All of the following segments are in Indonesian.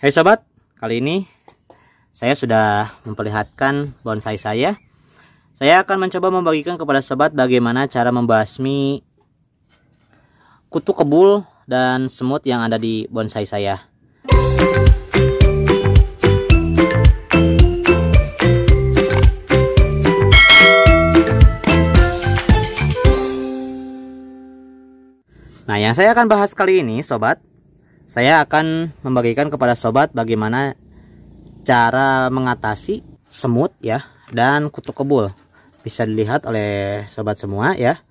Hai sobat, kali ini saya sudah memperlihatkan bonsai saya. Saya akan mencoba membagikan kepada sobat bagaimana cara membasmi kutu kebul dan semut yang ada di bonsai saya. Nah, yang saya akan bahas kali ini, sobat, saya akan membagikan kepada sobat bagaimana cara mengatasi semut ya dan kutu kebul bisa dilihat oleh sobat semua ya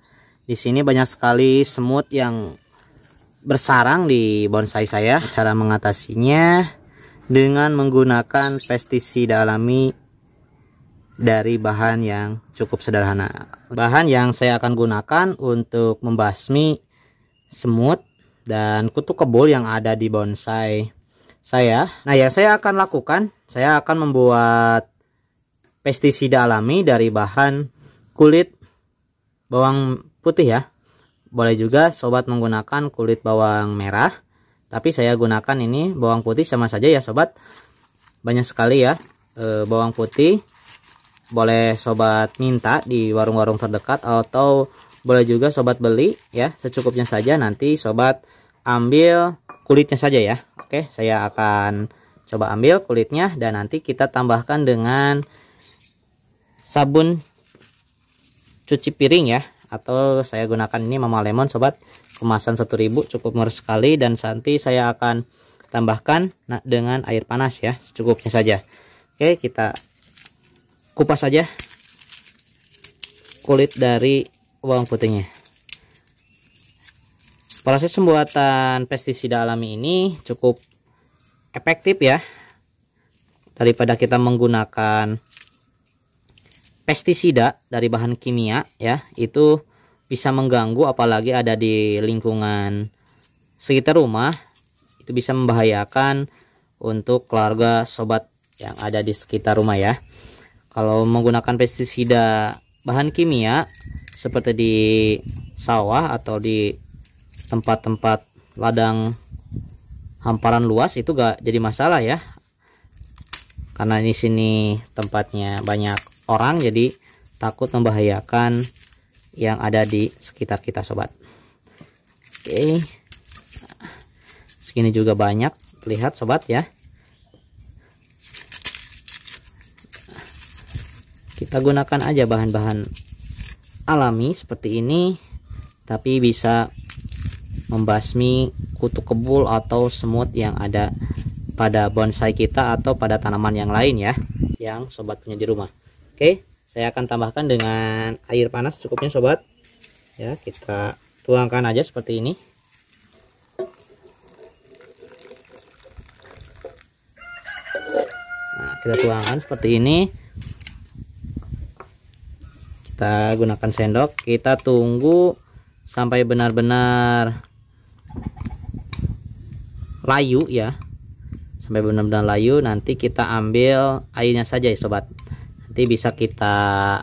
di sini banyak sekali semut yang bersarang di bonsai saya cara mengatasinya dengan menggunakan pestisida alami dari bahan yang cukup sederhana bahan yang saya akan gunakan untuk membasmi semut dan kutu kebul yang ada di bonsai saya. Nah, yang saya akan lakukan, saya akan membuat pestisida alami dari bahan kulit bawang putih ya. Boleh juga sobat menggunakan kulit bawang merah, tapi saya gunakan ini bawang putih sama saja ya sobat. Banyak sekali ya e, bawang putih. Boleh sobat minta di warung-warung terdekat atau boleh juga sobat beli ya secukupnya saja nanti sobat ambil kulitnya saja ya oke saya akan coba ambil kulitnya dan nanti kita tambahkan dengan sabun cuci piring ya atau saya gunakan ini Mama Lemon sobat kemasan 1000 cukup murah sekali dan nanti saya akan tambahkan dengan air panas ya secukupnya saja oke kita kupas saja kulit dari bawang putihnya Proses pembuatan pestisida alami ini cukup efektif ya. Daripada kita menggunakan pestisida dari bahan kimia ya, itu bisa mengganggu apalagi ada di lingkungan sekitar rumah, itu bisa membahayakan untuk keluarga sobat yang ada di sekitar rumah ya. Kalau menggunakan pestisida bahan kimia seperti di sawah atau di tempat-tempat ladang hamparan luas itu gak jadi masalah ya karena di sini tempatnya banyak orang jadi takut membahayakan yang ada di sekitar kita sobat oke segini juga banyak lihat sobat ya kita gunakan aja bahan-bahan alami seperti ini tapi bisa membasmi kutu kebul atau semut yang ada pada bonsai kita atau pada tanaman yang lain ya yang sobat punya di rumah oke saya akan tambahkan dengan air panas cukupnya sobat ya kita tuangkan aja seperti ini nah kita tuangkan seperti ini kita gunakan sendok kita tunggu sampai benar-benar layu ya sampai benar-benar layu nanti kita ambil airnya saja ya sobat nanti bisa kita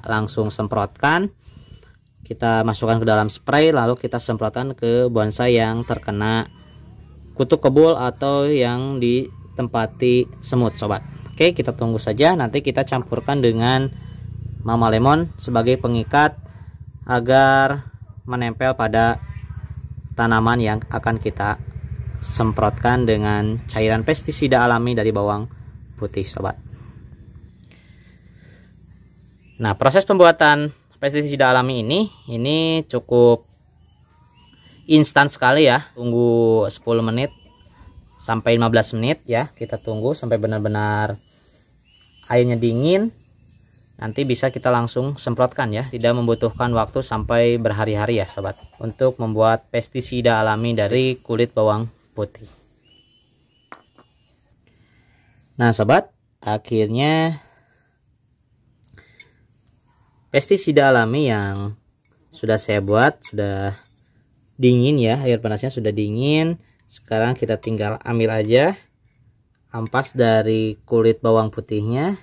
langsung semprotkan kita masukkan ke dalam spray lalu kita semprotkan ke bonsai yang terkena kutu kebul atau yang ditempati semut sobat Oke kita tunggu saja nanti kita campurkan dengan mama lemon sebagai pengikat agar menempel pada tanaman yang akan kita semprotkan dengan cairan pestisida alami dari bawang putih sobat nah proses pembuatan pestisida alami ini ini cukup instan sekali ya tunggu 10 menit sampai 15 menit ya kita tunggu sampai benar-benar airnya dingin nanti bisa kita langsung semprotkan ya tidak membutuhkan waktu sampai berhari-hari ya sobat untuk membuat pestisida alami dari kulit bawang putih nah sobat akhirnya pestisida alami yang sudah saya buat sudah dingin ya air panasnya sudah dingin sekarang kita tinggal ambil aja ampas dari kulit bawang putihnya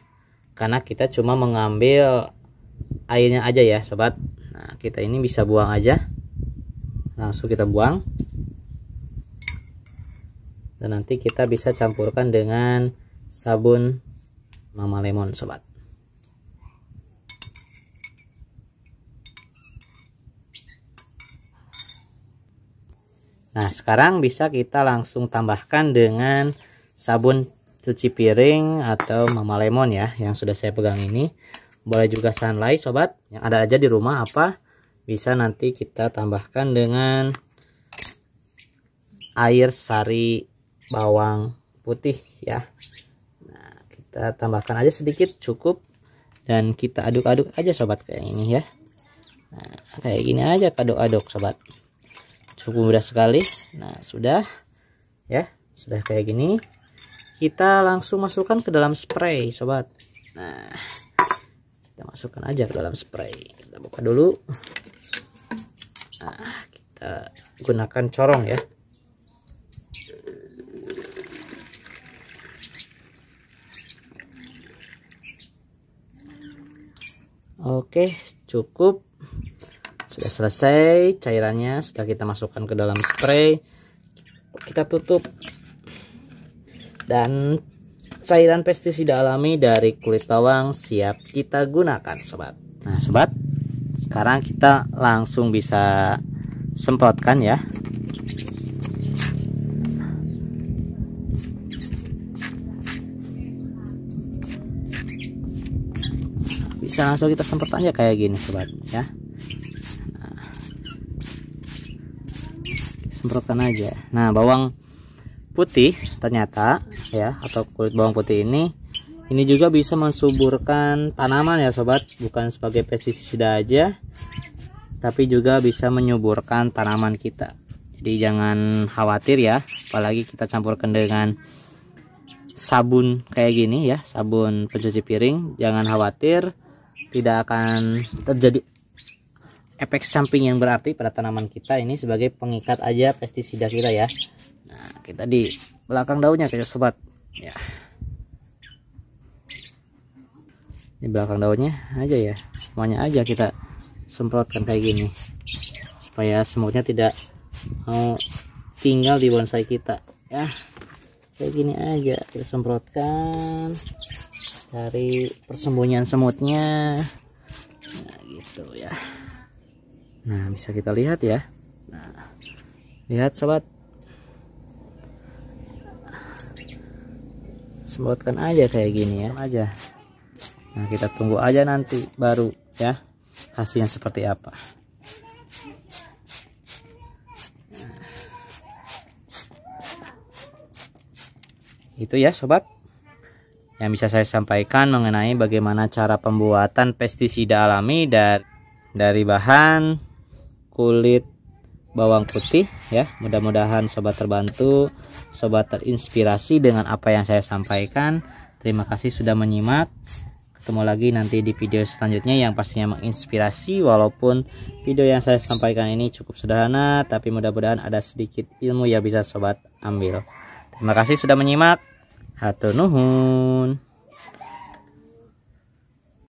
karena kita cuma mengambil airnya aja ya sobat nah kita ini bisa buang aja langsung kita buang dan nanti kita bisa campurkan dengan sabun mama lemon sobat nah sekarang bisa kita langsung tambahkan dengan sabun cuci piring atau mama lemon ya yang sudah saya pegang ini boleh juga sunlight sobat yang ada aja di rumah apa bisa nanti kita tambahkan dengan air sari bawang putih ya nah kita tambahkan aja sedikit cukup dan kita aduk-aduk aja sobat kayak ini ya nah kayak gini aja aduk-aduk sobat cukup mudah sekali nah sudah ya sudah kayak gini kita langsung masukkan ke dalam spray sobat nah kita masukkan aja ke dalam spray kita buka dulu nah kita gunakan corong ya Oke cukup sudah selesai cairannya sudah kita masukkan ke dalam spray kita tutup dan cairan pestisida alami dari kulit bawang siap kita gunakan sobat nah sobat sekarang kita langsung bisa semprotkan ya bisa langsung kita semprot aja kayak gini sobat ya nah, semprotkan aja nah bawang putih ternyata ya atau kulit bawang putih ini ini juga bisa mensuburkan tanaman ya sobat bukan sebagai pestisida aja tapi juga bisa menyuburkan tanaman kita jadi jangan khawatir ya apalagi kita campurkan dengan sabun kayak gini ya sabun pencuci piring jangan khawatir tidak akan terjadi efek samping yang berarti pada tanaman kita ini sebagai pengikat aja pestisida kita ya nah kita di belakang daunnya kayak sobat ya di belakang daunnya aja ya semuanya aja kita semprotkan kayak gini supaya semutnya tidak mau tinggal di bonsai kita ya kayak gini aja kita semprotkan dari persembunyian semutnya nah, gitu ya nah bisa kita lihat ya nah, lihat sobat Semutkan aja kayak gini ya aja nah kita tunggu aja nanti baru ya hasilnya seperti apa nah. itu ya sobat yang bisa saya sampaikan mengenai bagaimana cara pembuatan pestisida alami dari dari bahan kulit bawang putih ya mudah-mudahan sobat terbantu sobat terinspirasi dengan apa yang saya sampaikan terima kasih sudah menyimak ketemu lagi nanti di video selanjutnya yang pastinya menginspirasi walaupun video yang saya sampaikan ini cukup sederhana tapi mudah-mudahan ada sedikit ilmu yang bisa sobat ambil terima kasih sudah menyimak Hatur nuhun.